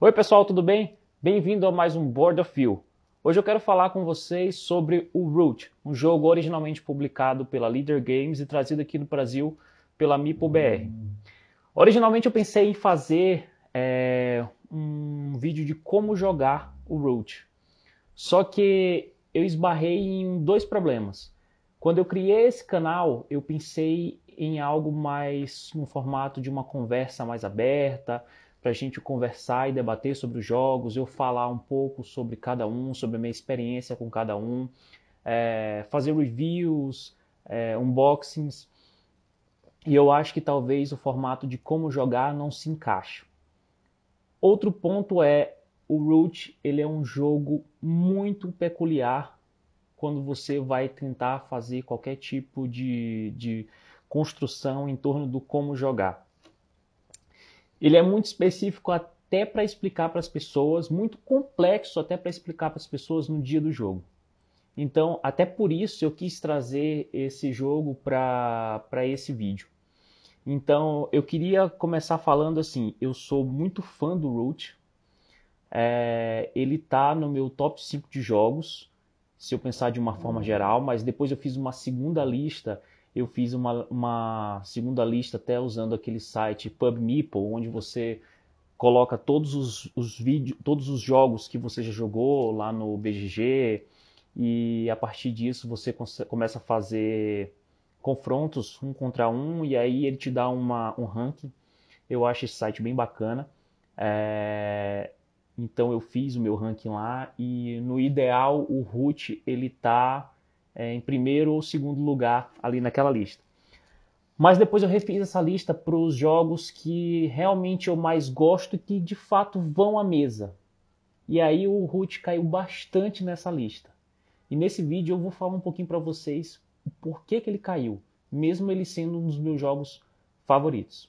Oi pessoal, tudo bem? Bem-vindo a mais um Board of You. Hoje eu quero falar com vocês sobre o Root, um jogo originalmente publicado pela Leader Games e trazido aqui no Brasil pela MipoBR. Originalmente eu pensei em fazer é, um vídeo de como jogar o Root, só que eu esbarrei em dois problemas. Quando eu criei esse canal, eu pensei em algo mais no formato de uma conversa mais aberta, para a gente conversar e debater sobre os jogos, eu falar um pouco sobre cada um, sobre a minha experiência com cada um, é, fazer reviews, é, unboxings. E eu acho que talvez o formato de como jogar não se encaixe. Outro ponto é o Root, ele é um jogo muito peculiar quando você vai tentar fazer qualquer tipo de, de construção em torno do como jogar. Ele é muito específico até para explicar para as pessoas, muito complexo até para explicar para as pessoas no dia do jogo. Então, até por isso eu quis trazer esse jogo para esse vídeo. Então, eu queria começar falando assim: eu sou muito fã do Root. É, ele tá no meu top 5 de jogos, se eu pensar de uma forma geral, mas depois eu fiz uma segunda lista eu fiz uma, uma segunda lista até usando aquele site PubMeeple, onde você coloca todos os, os vídeos, todos os jogos que você já jogou lá no BGG e a partir disso você começa a fazer confrontos um contra um e aí ele te dá uma, um ranking. Eu acho esse site bem bacana. É... Então eu fiz o meu ranking lá e no ideal o root ele tá é, em primeiro ou segundo lugar ali naquela lista. Mas depois eu refiz essa lista para os jogos que realmente eu mais gosto e que de fato vão à mesa. E aí o Root caiu bastante nessa lista. E nesse vídeo eu vou falar um pouquinho para vocês o porquê que ele caiu, mesmo ele sendo um dos meus jogos favoritos.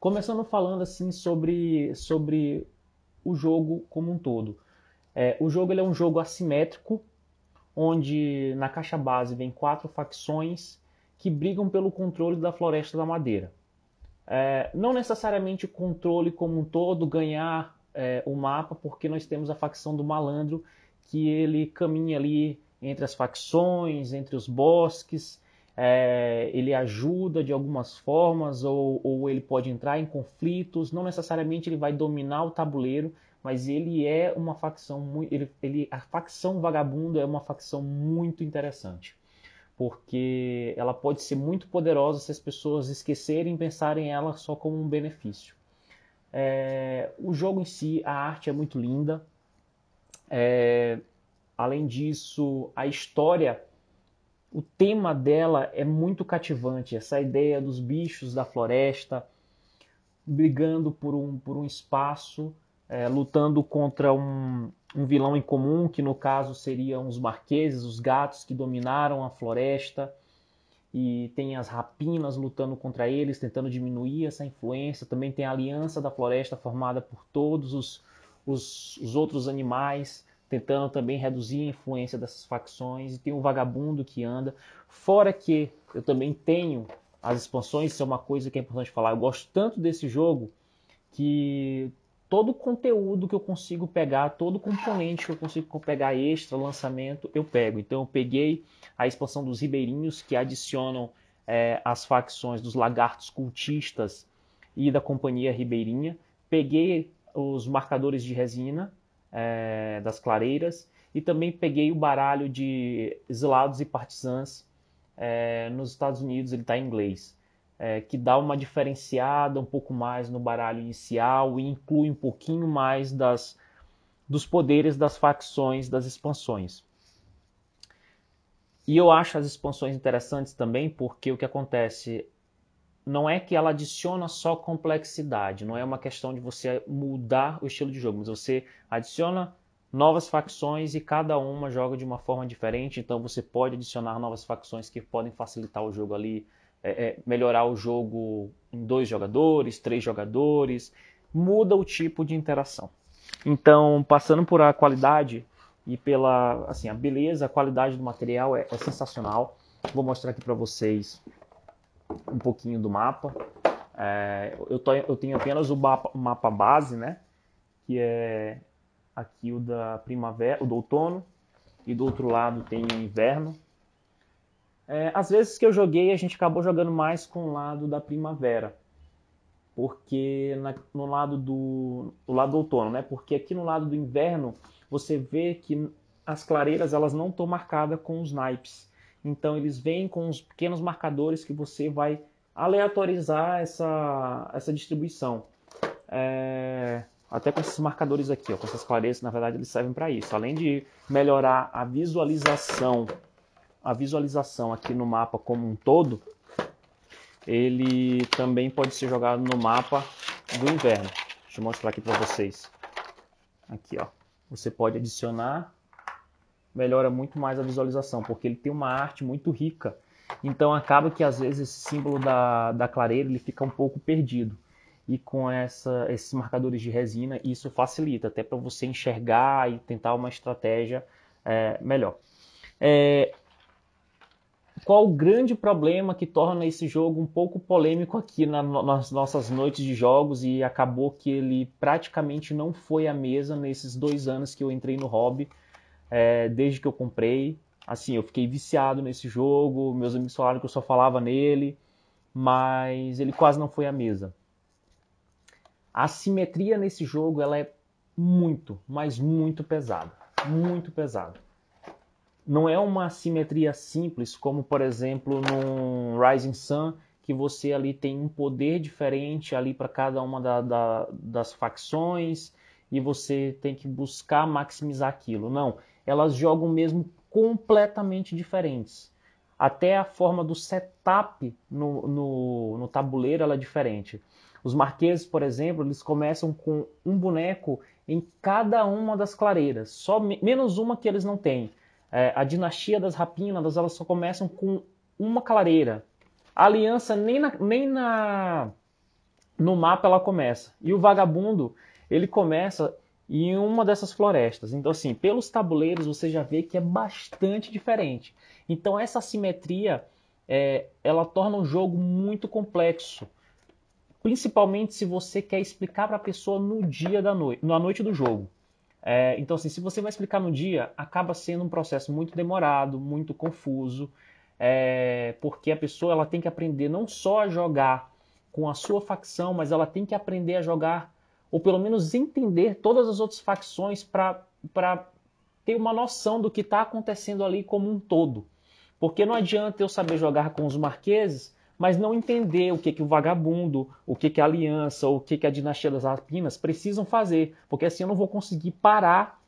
Começando falando assim sobre, sobre o jogo como um todo. É, o jogo ele é um jogo assimétrico, onde na caixa base vem quatro facções que brigam pelo controle da Floresta da Madeira. É, não necessariamente o controle como um todo ganhar é, o mapa, porque nós temos a facção do malandro que ele caminha ali entre as facções, entre os bosques, é, ele ajuda de algumas formas ou, ou ele pode entrar em conflitos, não necessariamente ele vai dominar o tabuleiro, mas ele é uma facção muito. Ele, ele, a facção vagabundo é uma facção muito interessante. Porque ela pode ser muito poderosa se as pessoas esquecerem e pensarem ela só como um benefício. É, o jogo em si, a arte é muito linda. É, além disso, a história, o tema dela é muito cativante. Essa ideia dos bichos da floresta brigando por um, por um espaço é, lutando contra um, um vilão em comum, que no caso seriam os marqueses, os gatos que dominaram a floresta, e tem as rapinas lutando contra eles, tentando diminuir essa influência. Também tem a aliança da floresta formada por todos os, os, os outros animais, tentando também reduzir a influência dessas facções. E tem o um vagabundo que anda. Fora que eu também tenho as expansões, isso é uma coisa que é importante falar. Eu gosto tanto desse jogo que todo o conteúdo que eu consigo pegar, todo componente que eu consigo pegar extra, lançamento, eu pego. Então eu peguei a expansão dos ribeirinhos que adicionam é, as facções dos lagartos cultistas e da companhia ribeirinha. Peguei os marcadores de resina é, das clareiras e também peguei o baralho de exilados e partisans é, nos Estados Unidos, ele está em inglês é, que dá uma diferenciada um pouco mais no baralho inicial e inclui um pouquinho mais das, dos poderes das facções das expansões. E eu acho as expansões interessantes também porque o que acontece não é que ela adiciona só complexidade, não é uma questão de você mudar o estilo de jogo, mas você adiciona novas facções e cada uma joga de uma forma diferente, então você pode adicionar novas facções que podem facilitar o jogo ali é, é, melhorar o jogo em dois jogadores, três jogadores, muda o tipo de interação. Então, passando por a qualidade e pela assim a beleza, a qualidade do material é, é sensacional. Vou mostrar aqui para vocês um pouquinho do mapa. É, eu, tô, eu, tenho apenas o mapa, mapa, base, né? Que é aqui o da primavera, o do outono, e do outro lado tem o inverno. É, às vezes que eu joguei, a gente acabou jogando mais com o lado da primavera. Porque na, no lado do, do lado do outono, né? Porque aqui no lado do inverno, você vê que as clareiras elas não estão marcadas com os naipes. Então eles vêm com os pequenos marcadores que você vai aleatorizar essa, essa distribuição. É, até com esses marcadores aqui, ó, com essas clareiras, na verdade eles servem para isso. Além de melhorar a visualização a visualização aqui no mapa como um todo, ele também pode ser jogado no mapa do inverno. Deixa eu mostrar aqui para vocês. Aqui, ó. Você pode adicionar, melhora muito mais a visualização, porque ele tem uma arte muito rica. Então acaba que às vezes esse símbolo da, da clareira ele fica um pouco perdido. E com essa, esses marcadores de resina, isso facilita até para você enxergar e tentar uma estratégia é, melhor. É, qual o grande problema que torna esse jogo um pouco polêmico aqui na, nas nossas noites de jogos e acabou que ele praticamente não foi à mesa nesses dois anos que eu entrei no hobby, é, desde que eu comprei. Assim, eu fiquei viciado nesse jogo, meus amigos falaram que eu só falava nele, mas ele quase não foi à mesa. A simetria nesse jogo ela é muito, mas muito pesada. Muito pesada não é uma simetria simples, como por exemplo no Rising Sun, que você ali tem um poder diferente ali para cada uma da, da, das facções e você tem que buscar maximizar aquilo. Não, elas jogam mesmo completamente diferentes. Até a forma do setup no, no, no tabuleiro ela é diferente. Os marqueses, por exemplo, eles começam com um boneco em cada uma das clareiras, só menos uma que eles não têm. É, a dinastia das rapínadas elas só começam com uma clareira. A aliança nem na, nem na no mapa ela começa. E o vagabundo, ele começa em uma dessas florestas. Então, assim, pelos tabuleiros você já vê que é bastante diferente. Então, essa simetria é, ela torna o jogo muito complexo, principalmente se você quer explicar para a pessoa no dia da noite, na noite do jogo. É, então, assim, se você vai explicar no dia, acaba sendo um processo muito demorado, muito confuso, é, porque a pessoa ela tem que aprender não só a jogar com a sua facção, mas ela tem que aprender a jogar, ou pelo menos entender todas as outras facções para ter uma noção do que está acontecendo ali como um todo. Porque não adianta eu saber jogar com os marqueses mas não entender o que, que o vagabundo, o que, que a aliança, o que, que a dinastia das Alpinas precisam fazer, porque assim eu não vou conseguir parar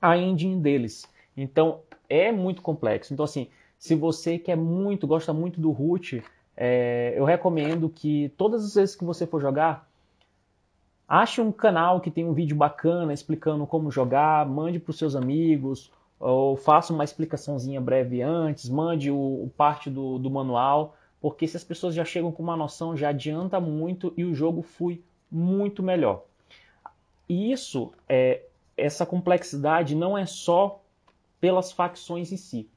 a engine deles. Então é muito complexo. Então, assim, se você quer é muito, gosta muito do root, é, eu recomendo que todas as vezes que você for jogar, ache um canal que tem um vídeo bacana explicando como jogar, mande para os seus amigos, ou faça uma explicaçãozinha breve antes, mande o, o parte do, do manual porque se as pessoas já chegam com uma noção, já adianta muito e o jogo foi muito melhor. E isso, é, essa complexidade não é só pelas facções em si.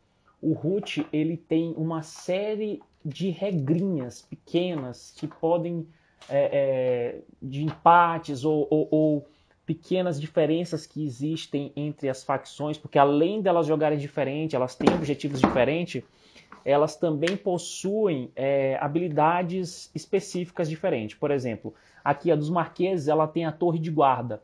O root ele tem uma série de regrinhas pequenas que podem é, é, de empates ou, ou, ou pequenas diferenças que existem entre as facções, porque além delas jogarem diferente, elas têm objetivos diferentes, elas também possuem é, habilidades específicas diferentes. Por exemplo, aqui a dos marqueses, ela tem a torre de guarda,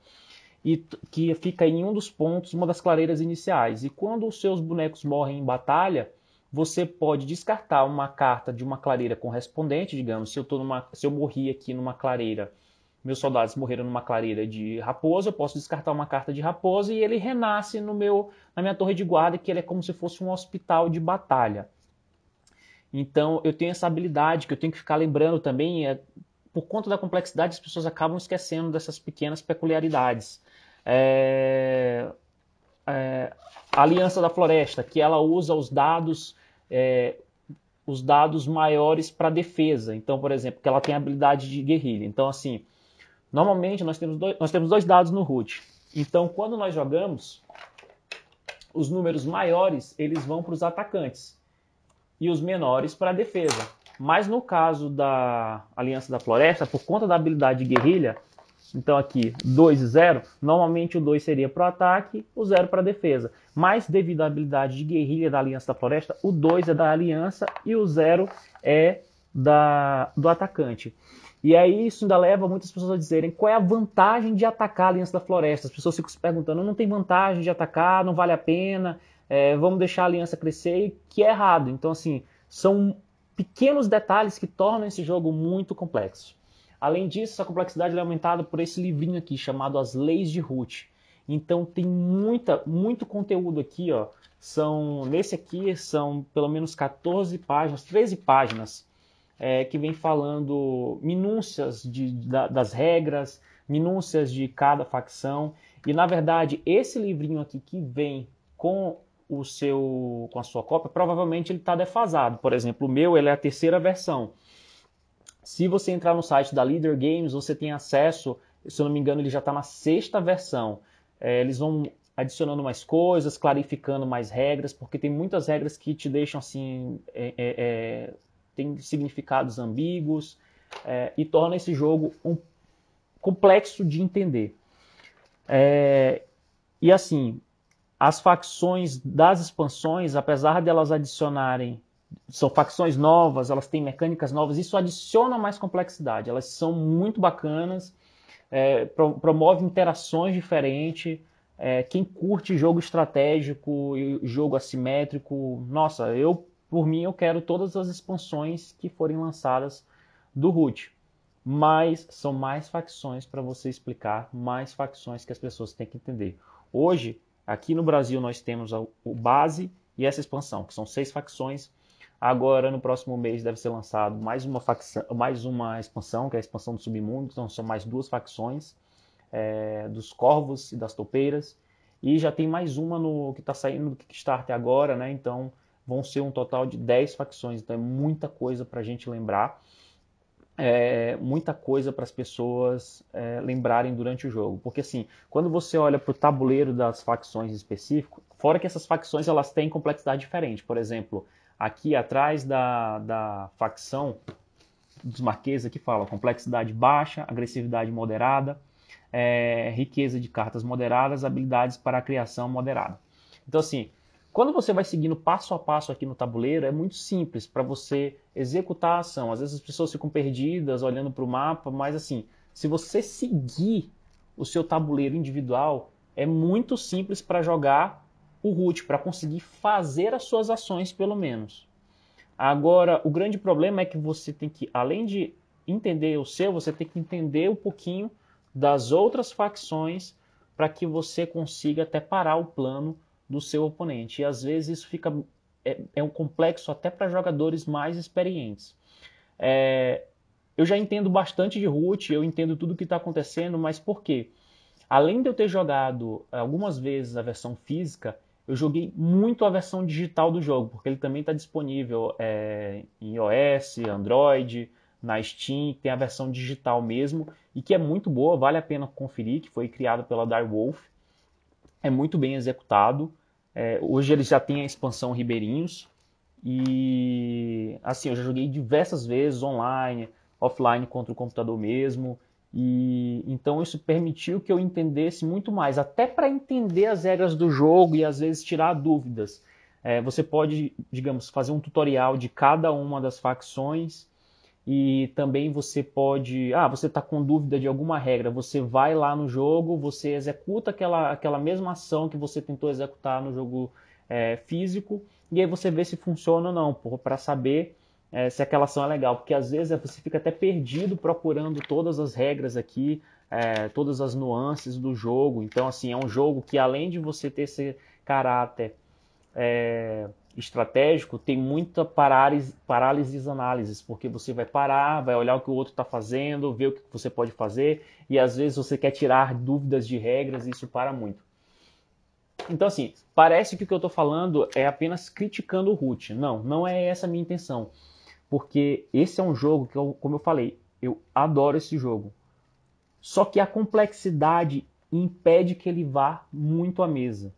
e que fica em um dos pontos, uma das clareiras iniciais. E quando os seus bonecos morrem em batalha, você pode descartar uma carta de uma clareira correspondente, digamos, se eu, tô numa, se eu morri aqui numa clareira, meus soldados morreram numa clareira de raposa, eu posso descartar uma carta de raposa e ele renasce no meu, na minha torre de guarda, que ele é como se fosse um hospital de batalha. Então, eu tenho essa habilidade que eu tenho que ficar lembrando também. É, por conta da complexidade, as pessoas acabam esquecendo dessas pequenas peculiaridades. É, é, a Aliança da Floresta, que ela usa os dados, é, os dados maiores para defesa. Então, por exemplo, que ela tem a habilidade de guerrilha. Então, assim, normalmente nós temos dois, nós temos dois dados no root. Então, quando nós jogamos, os números maiores eles vão para os atacantes e os menores para a defesa. Mas no caso da Aliança da Floresta, por conta da habilidade de guerrilha, então aqui 2 e 0, normalmente o 2 seria para o ataque, o 0 para a defesa. Mas devido à habilidade de guerrilha da Aliança da Floresta, o 2 é da aliança e o 0 é da, do atacante. E aí isso ainda leva muitas pessoas a dizerem qual é a vantagem de atacar a Aliança da Floresta. As pessoas ficam se perguntando, não tem vantagem de atacar, não vale a pena, é, vamos deixar a aliança crescer, que é errado. Então, assim, são pequenos detalhes que tornam esse jogo muito complexo. Além disso, essa complexidade é aumentada por esse livrinho aqui chamado As Leis de Root. Então tem muita, muito conteúdo aqui, ó. São nesse aqui são pelo menos 14 páginas, 13 páginas é, que vem falando minúcias de, da, das regras, minúcias de cada facção. E na verdade esse livrinho aqui que vem com o seu com a sua cópia, provavelmente ele está defasado. Por exemplo, o meu ele é a terceira versão. Se você entrar no site da Leader Games, você tem acesso, se eu não me engano, ele já está na sexta versão. É, eles vão adicionando mais coisas, clarificando mais regras, porque tem muitas regras que te deixam assim, é, é, é tem significados ambíguos é, e torna esse jogo um complexo de entender. É, e assim, as facções das expansões, apesar de elas adicionarem, são facções novas, elas têm mecânicas novas, isso adiciona mais complexidade. Elas são muito bacanas, é, promove interações diferentes. É, quem curte jogo estratégico e jogo assimétrico, nossa, eu por mim eu quero todas as expansões que forem lançadas do root. Mas são mais facções para você explicar, mais facções que as pessoas têm que entender. Hoje, Aqui no Brasil nós temos o base e essa expansão, que são seis facções. Agora, no próximo mês, deve ser lançado mais uma, facção, mais uma expansão, que é a expansão do submundo. Então, são mais duas facções, é, dos corvos e das topeiras E já tem mais uma no que está saindo do Kickstarter agora, né? Então, vão ser um total de 10 facções. Então, é muita coisa para a gente lembrar é, muita coisa para as pessoas é, lembrarem durante o jogo. Porque assim, quando você olha para o tabuleiro das facções específico, fora que essas facções elas têm complexidade diferente. Por exemplo, aqui atrás da, da facção dos marqueses que fala complexidade baixa, agressividade moderada, é, riqueza de cartas moderadas, habilidades para a criação moderada. Então assim, quando você vai seguindo passo a passo aqui no tabuleiro, é muito simples para você executar a ação. Às vezes as pessoas ficam perdidas olhando para o mapa, mas assim, se você seguir o seu tabuleiro individual, é muito simples para jogar o root, para conseguir fazer as suas ações pelo menos. Agora, o grande problema é que você tem que, além de entender o seu, você tem que entender um pouquinho das outras facções para que você consiga até parar o plano do seu oponente. E às vezes isso fica é, é um complexo até para jogadores mais experientes. É, eu já entendo bastante de root, eu entendo tudo o que está acontecendo, mas por quê? Além de eu ter jogado é, algumas vezes a versão física, eu joguei muito a versão digital do jogo, porque ele também está disponível é, em iOS, Android, na Steam, tem a versão digital mesmo, e que é muito boa, vale a pena conferir, que foi criado pela Direwolf. É muito bem executado. É, hoje ele já tem a expansão Ribeirinhos. E assim, eu já joguei diversas vezes online, offline contra o computador mesmo. E então isso permitiu que eu entendesse muito mais, até para entender as regras do jogo e às vezes tirar dúvidas. É, você pode, digamos, fazer um tutorial de cada uma das facções e também você pode. Ah, você está com dúvida de alguma regra. Você vai lá no jogo, você executa aquela, aquela mesma ação que você tentou executar no jogo é, físico, e aí você vê se funciona ou não, para saber é, se aquela ação é legal. Porque às vezes é, você fica até perdido procurando todas as regras aqui, é, todas as nuances do jogo. Então, assim, é um jogo que além de você ter esse caráter. É, estratégico tem muita parálise, e análises, porque você vai parar, vai olhar o que o outro está fazendo, ver o que você pode fazer, e às vezes você quer tirar dúvidas de regras e isso para muito. Então, assim, parece que o que eu estou falando é apenas criticando o Root. Não, não é essa a minha intenção. Porque esse é um jogo que, eu, como eu falei, eu adoro esse jogo. Só que a complexidade impede que ele vá muito à mesa.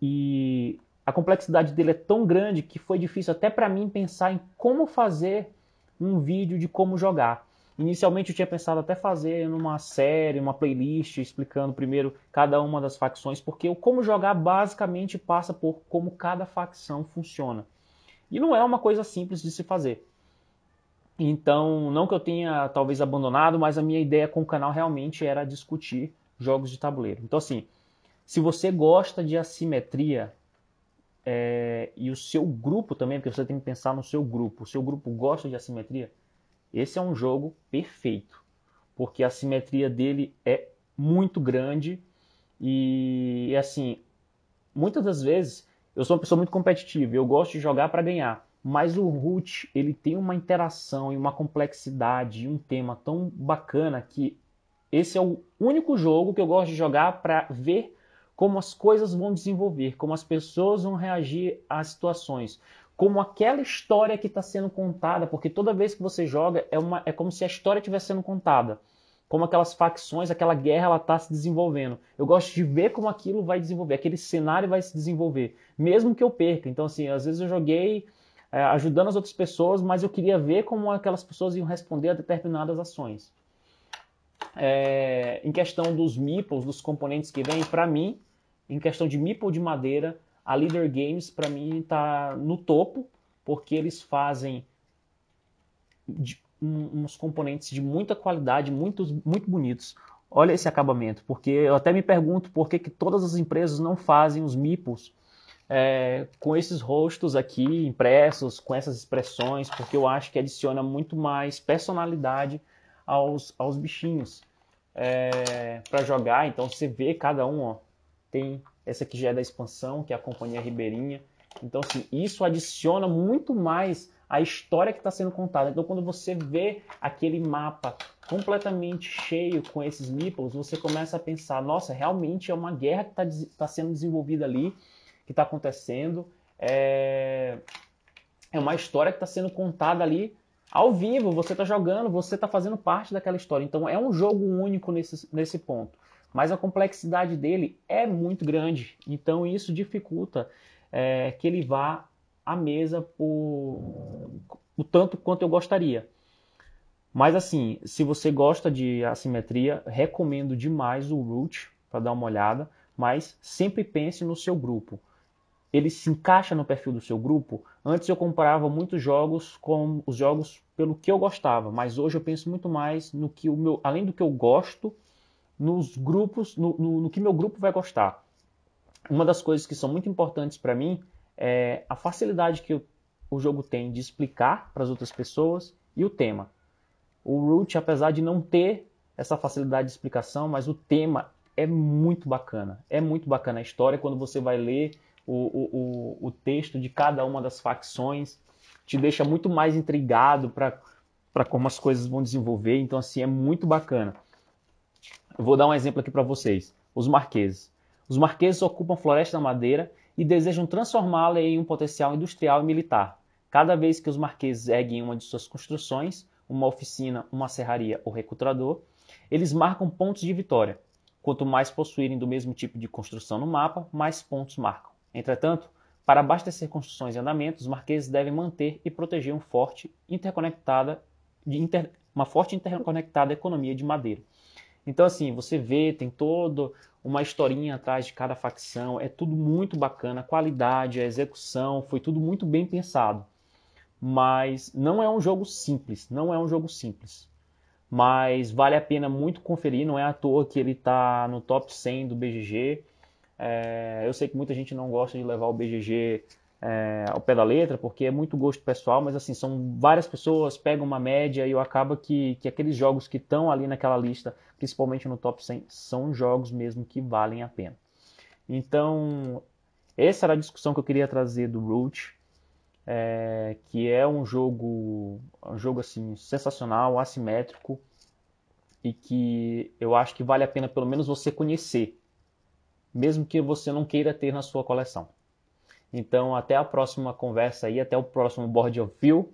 E a complexidade dele é tão grande que foi difícil até para mim pensar em como fazer um vídeo de como jogar. Inicialmente eu tinha pensado até fazer numa série, uma playlist explicando primeiro cada uma das facções, porque o como jogar basicamente passa por como cada facção funciona. E não é uma coisa simples de se fazer. Então, não que eu tenha talvez abandonado, mas a minha ideia com o canal realmente era discutir jogos de tabuleiro. Então, assim, se você gosta de assimetria, é, e o seu grupo também, porque você tem que pensar no seu grupo. O seu grupo gosta de assimetria? Esse é um jogo perfeito, porque a assimetria dele é muito grande e assim, muitas das vezes eu sou uma pessoa muito competitiva, eu gosto de jogar para ganhar, mas o Root ele tem uma interação e uma complexidade e um tema tão bacana que esse é o único jogo que eu gosto de jogar para ver como as coisas vão desenvolver, como as pessoas vão reagir às situações, como aquela história que está sendo contada, porque toda vez que você joga é, uma, é como se a história estivesse sendo contada, como aquelas facções, aquela guerra ela está se desenvolvendo. Eu gosto de ver como aquilo vai desenvolver, aquele cenário vai se desenvolver, mesmo que eu perca. Então assim, às vezes eu joguei é, ajudando as outras pessoas, mas eu queria ver como aquelas pessoas iam responder a determinadas ações. É, em questão dos meeples, dos componentes que vêm, para mim, em questão de Meeple de madeira, a Leader Games para mim está no topo, porque eles fazem uns componentes de muita qualidade, muito, muito bonitos. Olha esse acabamento, porque eu até me pergunto por que, que todas as empresas não fazem os meeples é, com esses rostos aqui impressos, com essas expressões, porque eu acho que adiciona muito mais personalidade aos, aos bichinhos é, para jogar. Então você vê cada um, ó, tem essa que já é da expansão, que é a Companhia Ribeirinha. Então, assim, isso adiciona muito mais a história que está sendo contada. Então, quando você vê aquele mapa completamente cheio com esses meeples, você começa a pensar: nossa, realmente é uma guerra que está tá sendo desenvolvida ali, que está acontecendo. É... é uma história que está sendo contada ali ao vivo. Você está jogando, você está fazendo parte daquela história. Então, é um jogo único nesse, nesse ponto mas a complexidade dele é muito grande, então isso dificulta é, que ele vá à mesa por o tanto quanto eu gostaria. Mas assim, se você gosta de assimetria, recomendo demais o Root para dar uma olhada, mas sempre pense no seu grupo. Ele se encaixa no perfil do seu grupo? Antes eu comparava muitos jogos com os jogos pelo que eu gostava, mas hoje eu penso muito mais no que o meu, além do que eu gosto, nos grupos, no, no, no que meu grupo vai gostar. Uma das coisas que são muito importantes para mim é a facilidade que o, jogo tem de explicar para as outras pessoas e o tema. O Root, apesar de não ter essa facilidade de explicação, mas o tema é muito bacana. É muito bacana a história quando você vai ler o, o, o, o texto de cada uma das facções. Te deixa muito mais intrigado para como as coisas vão desenvolver. Então, assim, é muito bacana. Vou dar um exemplo aqui para vocês. Os marqueses. Os marqueses ocupam a Floresta da Madeira e desejam transformá-la em um potencial industrial e militar. Cada vez que os marqueses erguem uma de suas construções, uma oficina, uma serraria ou recrutador, eles marcam pontos de vitória. Quanto mais possuírem do mesmo tipo de construção no mapa, mais pontos marcam. Entretanto, para abastecer construções e andamentos, os marqueses devem manter e proteger um forte interconectada, inter, uma forte interconectada economia de madeira. Então, assim, você vê, tem todo uma historinha atrás de cada facção, é tudo muito bacana, a qualidade, a execução, foi tudo muito bem pensado. Mas não é um jogo simples, não é um jogo simples. Mas vale a pena muito conferir, não é à toa que ele está no top 100 do BGG. É, eu sei que muita gente não gosta de levar o BGG é, ao pé da letra, porque é muito gosto pessoal, mas assim, são várias pessoas, pegam uma média e acaba que, que aqueles jogos que estão ali naquela lista, principalmente no top 100, são jogos mesmo que valem a pena. Então, essa era a discussão que eu queria trazer do Root, é, que é um jogo, um jogo assim, sensacional, assimétrico, e que eu acho que vale a pena pelo menos você conhecer, mesmo que você não queira ter na sua coleção. Então, até a próxima conversa aí, até o próximo Board of View.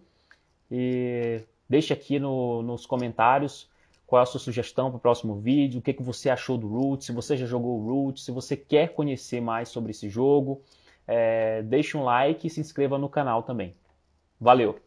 E deixe aqui no, nos comentários qual é a sua sugestão para o próximo vídeo, o que, que você achou do Root, se você já jogou o Root, se você quer conhecer mais sobre esse jogo. É, deixe um like e se inscreva no canal também. Valeu!